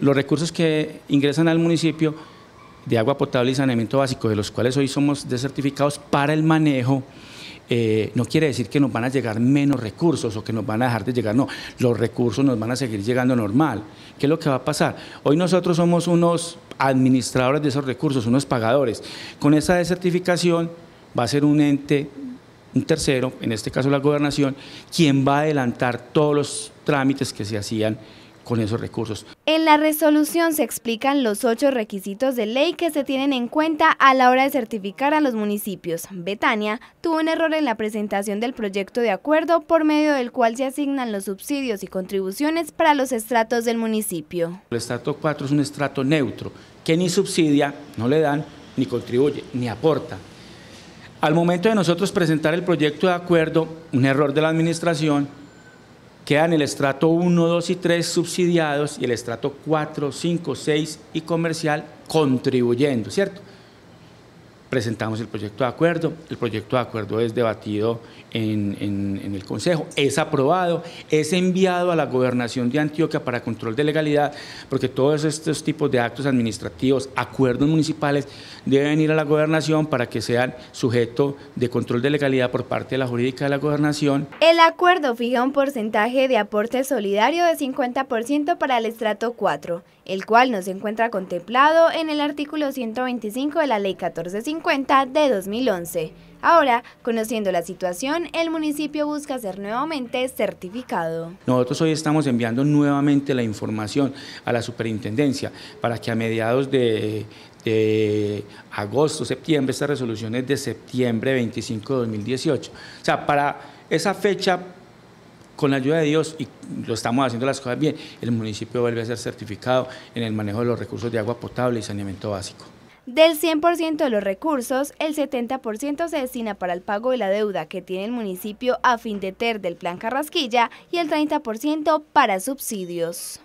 Los recursos que ingresan al municipio de agua potable y saneamiento básico, de los cuales hoy somos desertificados para el manejo, eh, no quiere decir que nos van a llegar menos recursos o que nos van a dejar de llegar, no, los recursos nos van a seguir llegando normal. ¿Qué es lo que va a pasar? Hoy nosotros somos unos administradores de esos recursos, unos pagadores. Con esa desertificación va a ser un ente, un tercero, en este caso la gobernación, quien va a adelantar todos los trámites que se hacían esos recursos. En la resolución se explican los ocho requisitos de ley que se tienen en cuenta a la hora de certificar a los municipios. Betania tuvo un error en la presentación del proyecto de acuerdo por medio del cual se asignan los subsidios y contribuciones para los estratos del municipio. El estrato 4 es un estrato neutro que ni subsidia, no le dan, ni contribuye, ni aporta. Al momento de nosotros presentar el proyecto de acuerdo, un error de la administración, Quedan el estrato 1, 2 y 3 subsidiados y el estrato 4, 5, 6 y comercial contribuyendo, ¿cierto? presentamos el proyecto de acuerdo, el proyecto de acuerdo es debatido en, el Consejo, es aprobado, es enviado a la gobernación de Antioquia para control de legalidad, porque todos estos tipos de actos administrativos, acuerdos municipales, deben ir a la gobernación para que sean sujeto de control de legalidad por parte de la jurídica de la gobernación. El acuerdo fija un porcentaje de aporte solidario de 50% para el estrato 4, el cual no se encuentra contemplado en el artículo 125 de la ley 1450 cuenta de 2011. Ahora, conociendo la situación, el municipio busca ser nuevamente certificado. Nosotros hoy estamos enviando nuevamente la información a la superintendencia para que a mediados de, de agosto, septiembre, esta resolución es de septiembre 25 de 2018. O sea, para esa fecha con la ayuda de Dios, y lo estamos haciendo las cosas bien, el municipio vuelve a ser certificado en el manejo de los recursos de agua potable y saneamiento básico. Del 100% de los recursos, el 70% se destina para el pago de la deuda que tiene el municipio a fin de ter del Plan Carrasquilla y el 30% para subsidios.